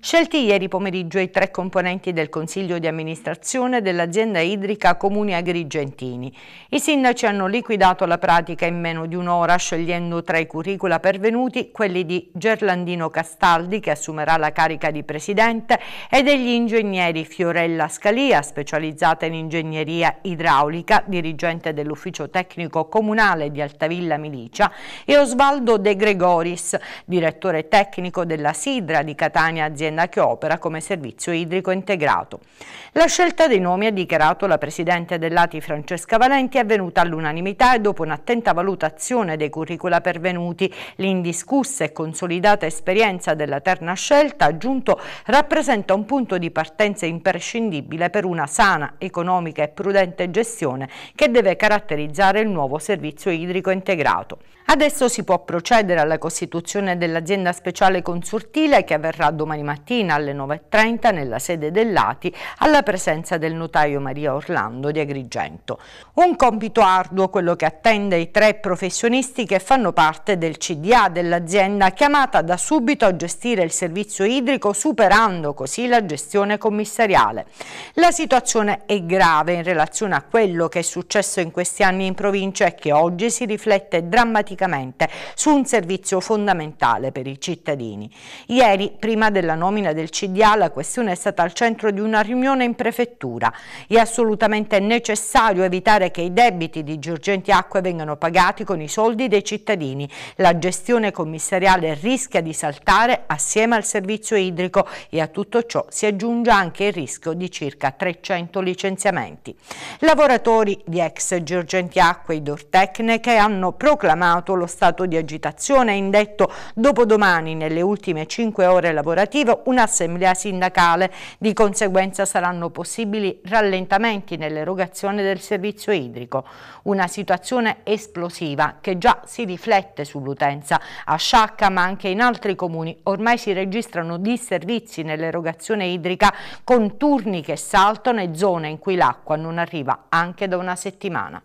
Scelti ieri pomeriggio i tre componenti del Consiglio di amministrazione dell'azienda idrica Comuni Agrigentini. I sindaci hanno liquidato la pratica in meno di un'ora scegliendo tra i curricula pervenuti quelli di Gerlandino Castaldi che assumerà la carica di presidente e degli ingegneri Fiorella Scalia specializzata in ingegneria idraulica, dirigente dell'ufficio tecnico comunale di Altavilla Milicia e Osvaldo De Gregoris, direttore tecnico della Sidra di Catania Azienda l'azienda che opera come servizio idrico integrato. La scelta dei nomi, ha dichiarato la Presidente dell'ATI Francesca Valenti, è avvenuta all'unanimità e dopo un'attenta valutazione dei curricula pervenuti, l'indiscussa e consolidata esperienza della terna scelta, aggiunto, rappresenta un punto di partenza imprescindibile per una sana, economica e prudente gestione che deve caratterizzare il nuovo servizio idrico integrato. Adesso si può procedere alla costituzione dell'azienda speciale consortile che avverrà domani mattina alle 9.30 nella sede dell'ATI alla presenza del notaio Maria Orlando di Agrigento. Un compito arduo quello che attende i tre professionisti che fanno parte del CDA dell'azienda chiamata da subito a gestire il servizio idrico superando così la gestione commissariale. La situazione è grave in relazione a quello che è successo in questi anni in provincia e che oggi si riflette drammaticamente praticamente su un servizio fondamentale per i cittadini. Ieri, prima della nomina del CDA, la questione è stata al centro di una riunione in prefettura. È assolutamente necessario evitare che i debiti di Giorgenti Acque vengano pagati con i soldi dei cittadini. La gestione commissariale rischia di saltare assieme al servizio idrico e a tutto ciò si aggiunge anche il rischio di circa 300 licenziamenti. Lavoratori di ex Giorgenti Acque e Dortecne che hanno proclamato rilevato lo stato di agitazione, è indetto dopodomani nelle ultime 5 ore lavorative un'assemblea sindacale. Di conseguenza saranno possibili rallentamenti nell'erogazione del servizio idrico. Una situazione esplosiva che già si riflette sull'utenza. A Sciacca ma anche in altri comuni ormai si registrano disservizi nell'erogazione idrica con turni che saltano e zone in cui l'acqua non arriva anche da una settimana.